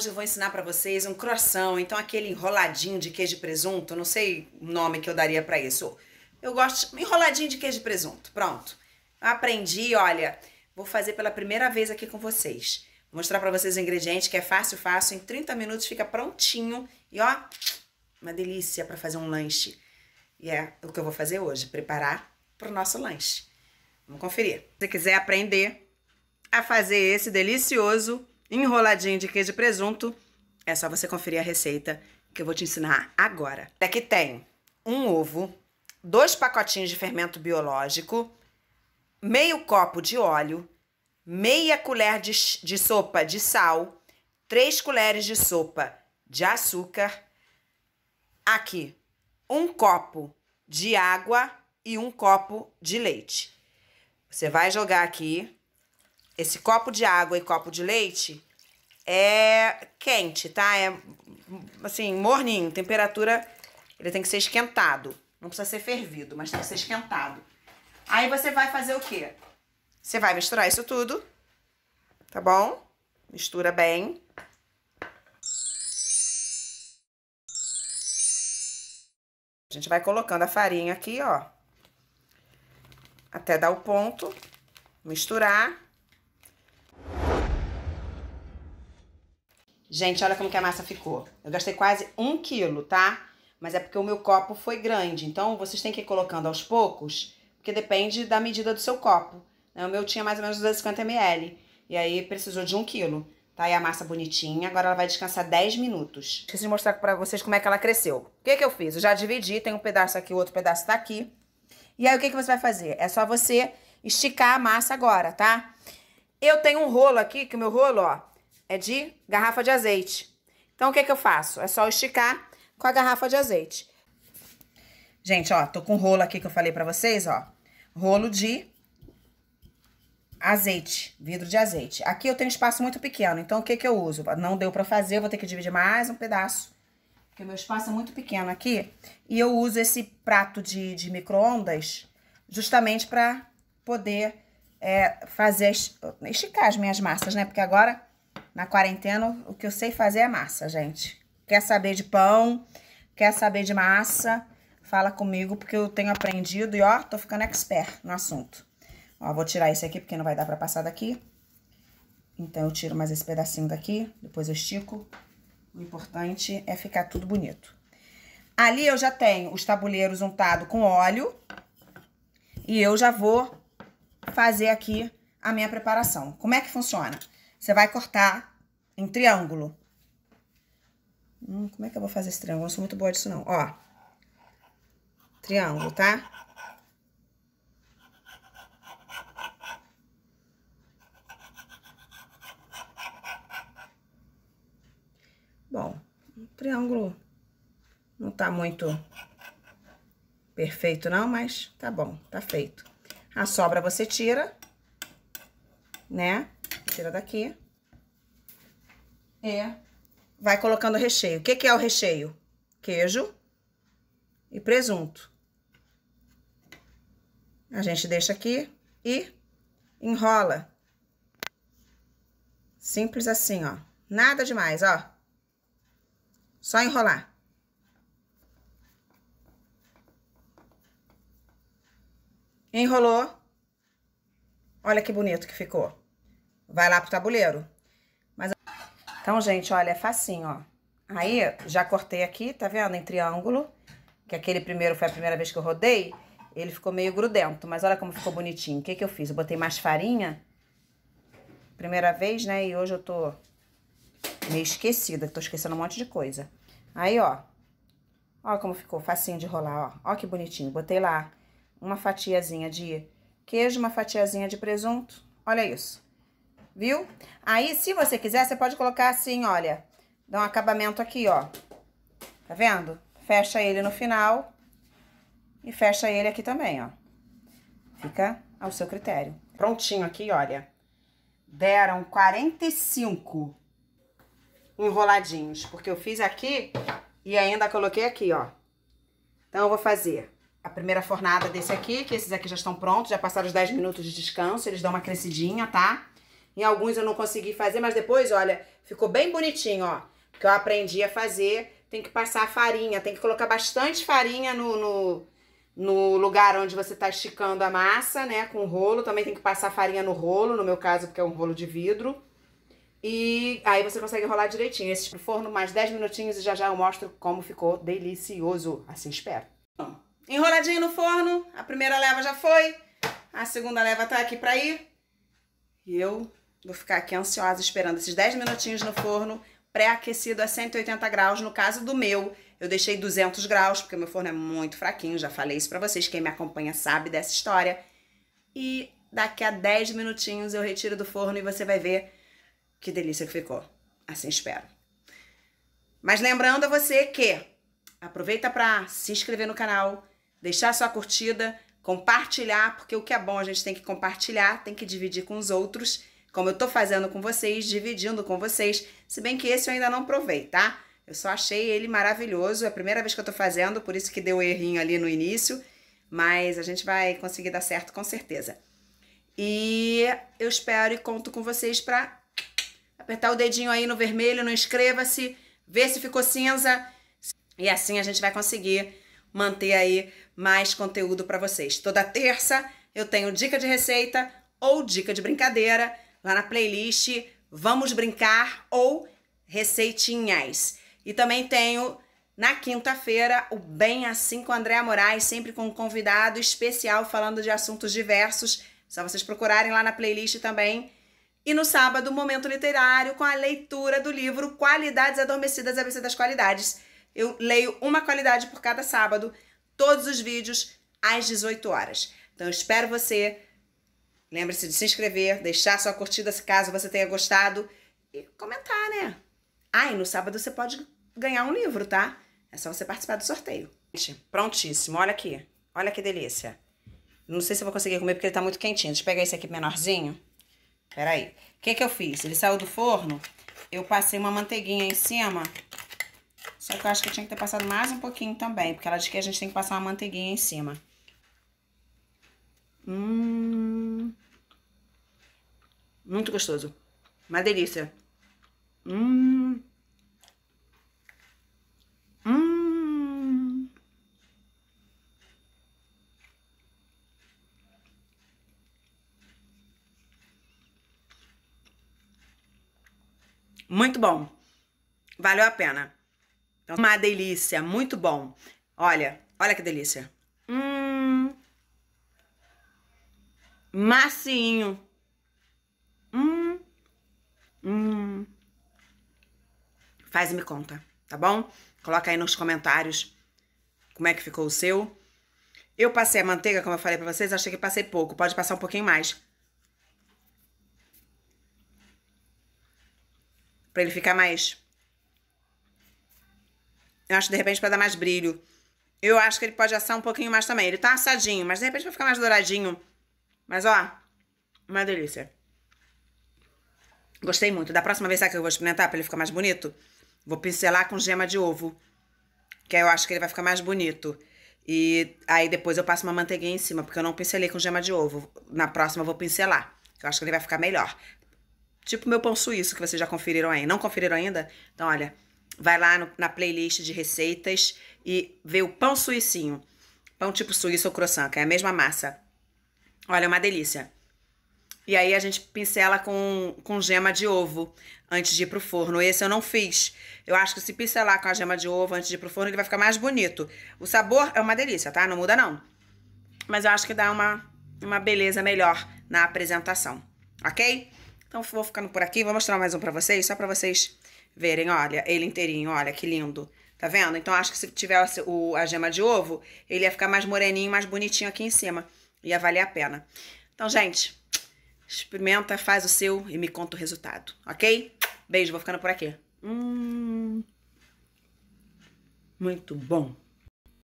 hoje eu vou ensinar para vocês um croissant, então aquele enroladinho de queijo e presunto, não sei o nome que eu daria para isso. Eu gosto enroladinho de queijo e presunto. Pronto. Aprendi, olha, vou fazer pela primeira vez aqui com vocês. Vou mostrar para vocês o ingrediente que é fácil, fácil, em 30 minutos fica prontinho e ó, uma delícia para fazer um lanche. E é o que eu vou fazer hoje, preparar para o nosso lanche. Vamos conferir. Se quiser aprender a fazer esse delicioso enroladinho de queijo e presunto, é só você conferir a receita que eu vou te ensinar agora. Aqui tem um ovo, dois pacotinhos de fermento biológico, meio copo de óleo, meia colher de, de sopa de sal, três colheres de sopa de açúcar. Aqui, um copo de água e um copo de leite. Você vai jogar aqui esse copo de água e copo de leite é quente, tá? É assim, morninho, temperatura. Ele tem que ser esquentado. Não precisa ser fervido, mas tem que ser esquentado. Aí você vai fazer o quê? Você vai misturar isso tudo, tá bom? Mistura bem. A gente vai colocando a farinha aqui, ó. Até dar o ponto. Misturar. Gente, olha como que a massa ficou. Eu gastei quase um quilo, tá? Mas é porque o meu copo foi grande. Então, vocês têm que ir colocando aos poucos, porque depende da medida do seu copo. Né? O meu tinha mais ou menos 250 ml. E aí, precisou de um quilo. Tá aí a massa bonitinha. Agora ela vai descansar 10 minutos. Esqueci de mostrar pra vocês como é que ela cresceu. O que que eu fiz? Eu já dividi. Tem um pedaço aqui, outro pedaço tá aqui. E aí, o que que você vai fazer? É só você esticar a massa agora, tá? Eu tenho um rolo aqui, que o meu rolo, ó é de garrafa de azeite. Então, o que, que eu faço? É só esticar com a garrafa de azeite. Gente, ó, tô com rolo aqui que eu falei pra vocês, ó. Rolo de azeite, vidro de azeite. Aqui eu tenho espaço muito pequeno, então o que que eu uso? Não deu pra fazer, eu vou ter que dividir mais um pedaço. Porque meu espaço é muito pequeno aqui. E eu uso esse prato de, de micro-ondas justamente pra poder é, fazer, esticar as minhas massas, né? Porque agora na quarentena, o que eu sei fazer é massa, gente. Quer saber de pão? Quer saber de massa? Fala comigo, porque eu tenho aprendido e, ó, tô ficando expert no assunto. Ó, vou tirar esse aqui, porque não vai dar pra passar daqui. Então, eu tiro mais esse pedacinho daqui, depois eu estico. O importante é ficar tudo bonito. Ali eu já tenho os tabuleiros untado com óleo. E eu já vou fazer aqui a minha preparação. Como é que funciona? Você vai cortar em triângulo. Hum, como é que eu vou fazer esse triângulo? Eu não sou muito boa disso, não. Ó. Triângulo, tá? Bom, o triângulo não tá muito perfeito não, mas tá bom, tá feito. A sobra você tira, né? tira daqui. E vai colocando o recheio. O que, que é o recheio? Queijo e presunto. A gente deixa aqui e enrola. Simples assim, ó. Nada demais, ó. Só enrolar. Enrolou. Olha que bonito que ficou vai lá pro tabuleiro. Mas... Então, gente, olha, é facinho, ó. Aí, já cortei aqui, tá vendo? Em triângulo, que aquele primeiro foi a primeira vez que eu rodei, ele ficou meio grudento, mas olha como ficou bonitinho. O que que eu fiz? Eu botei mais farinha, primeira vez, né? E hoje eu tô meio esquecida, tô esquecendo um monte de coisa. Aí, ó, ó como ficou, facinho de rolar, ó. Ó que bonitinho, botei lá uma fatiazinha de queijo, uma fatiazinha de presunto, olha isso viu? Aí, se você quiser, você pode colocar assim, olha, dá um acabamento aqui, ó. Tá vendo? Fecha ele no final e fecha ele aqui também, ó. Fica ao seu critério. Prontinho aqui, olha. Deram 45 enroladinhos, porque eu fiz aqui e ainda coloquei aqui, ó. Então, eu vou fazer a primeira fornada desse aqui, que esses aqui já estão prontos, já passaram os 10 minutos de descanso, eles dão uma crescidinha, tá? Em alguns eu não consegui fazer, mas depois, olha, ficou bem bonitinho, ó. Que eu aprendi a fazer. Tem que passar a farinha, tem que colocar bastante farinha no, no, no lugar onde você tá esticando a massa, né? Com o rolo. Também tem que passar farinha no rolo, no meu caso, porque é um rolo de vidro. E aí você consegue enrolar direitinho. Esse tipo forno mais 10 minutinhos e já já eu mostro como ficou delicioso. Assim espero. Bom, enroladinho no forno. A primeira leva já foi. A segunda leva tá aqui pra ir. E eu Vou ficar aqui ansiosa esperando esses 10 minutinhos no forno, pré-aquecido é a 180 graus. No caso do meu, eu deixei 200 graus, porque meu forno é muito fraquinho, já falei isso pra vocês. Quem me acompanha sabe dessa história. E daqui a 10 minutinhos eu retiro do forno e você vai ver que delícia que ficou. Assim espero. Mas lembrando a você que aproveita para se inscrever no canal, deixar sua curtida, compartilhar, porque o que é bom a gente tem que compartilhar, tem que dividir com os outros como eu tô fazendo com vocês, dividindo com vocês, se bem que esse eu ainda não provei, tá? Eu só achei ele maravilhoso, é a primeira vez que eu tô fazendo, por isso que deu errinho ali no início, mas a gente vai conseguir dar certo com certeza. E eu espero e conto com vocês para apertar o dedinho aí no vermelho, não inscreva-se, ver se ficou cinza e assim a gente vai conseguir manter aí mais conteúdo para vocês. Toda terça eu tenho dica de receita ou dica de brincadeira lá na playlist Vamos Brincar ou Receitinhas. E também tenho na quinta-feira o Bem Assim com Andréa Moraes, sempre com um convidado especial falando de assuntos diversos. Só vocês procurarem lá na playlist também. E no sábado, Momento Literário, com a leitura do livro Qualidades Adormecidas, ABC das Qualidades. Eu leio uma qualidade por cada sábado, todos os vídeos às 18 horas. Então eu espero você Lembre-se de se inscrever, deixar sua curtida se caso você tenha gostado e comentar, né? Ah, e no sábado você pode ganhar um livro, tá? É só você participar do sorteio. Prontíssimo, olha aqui. Olha que delícia. Não sei se eu vou conseguir comer porque ele tá muito quentinho. Deixa eu pegar esse aqui menorzinho. Peraí. O que que eu fiz? Ele saiu do forno, eu passei uma manteiguinha em cima. Só que eu acho que eu tinha que ter passado mais um pouquinho também, porque ela diz que a gente tem que passar uma manteiguinha em cima. Hum... Muito gostoso. Uma delícia. Hum. Hum. Muito bom. Valeu a pena. Então, uma delícia, muito bom. Olha, olha que delícia. Hum. Massinho. Hum. Faz e me conta, tá bom? Coloca aí nos comentários como é que ficou o seu. Eu passei a manteiga, como eu falei pra vocês, achei que passei pouco. Pode passar um pouquinho mais. Pra ele ficar mais... Eu acho, de repente, pra dar mais brilho. Eu acho que ele pode assar um pouquinho mais também. Ele tá assadinho, mas de repente vai ficar mais douradinho. Mas, ó, uma delícia. Gostei muito. Da próxima vez, sabe que eu vou experimentar para ele ficar mais bonito? Vou pincelar com gema de ovo. Que aí eu acho que ele vai ficar mais bonito. E aí depois eu passo uma manteiguinha em cima, porque eu não pincelei com gema de ovo. Na próxima eu vou pincelar. Eu acho que ele vai ficar melhor. Tipo meu pão suíço, que vocês já conferiram aí. Não conferiram ainda? Então, olha, vai lá no, na playlist de receitas e vê o pão suicinho. Pão tipo suíço ou croissant, que é a mesma massa. Olha, é uma delícia. E aí a gente pincela com, com gema de ovo antes de ir pro forno. Esse eu não fiz. Eu acho que se pincelar com a gema de ovo antes de ir pro forno, ele vai ficar mais bonito. O sabor é uma delícia, tá? Não muda não. Mas eu acho que dá uma, uma beleza melhor na apresentação, ok? Então vou ficando por aqui, vou mostrar mais um pra vocês, só pra vocês verem, olha, ele inteirinho, olha que lindo. Tá vendo? Então acho que se tivesse o, a gema de ovo, ele ia ficar mais moreninho, mais bonitinho aqui em cima. Ia valer a pena. Então, gente, Experimenta, faz o seu e me conta o resultado, ok? Beijo, vou ficando por aqui. Hum, muito bom.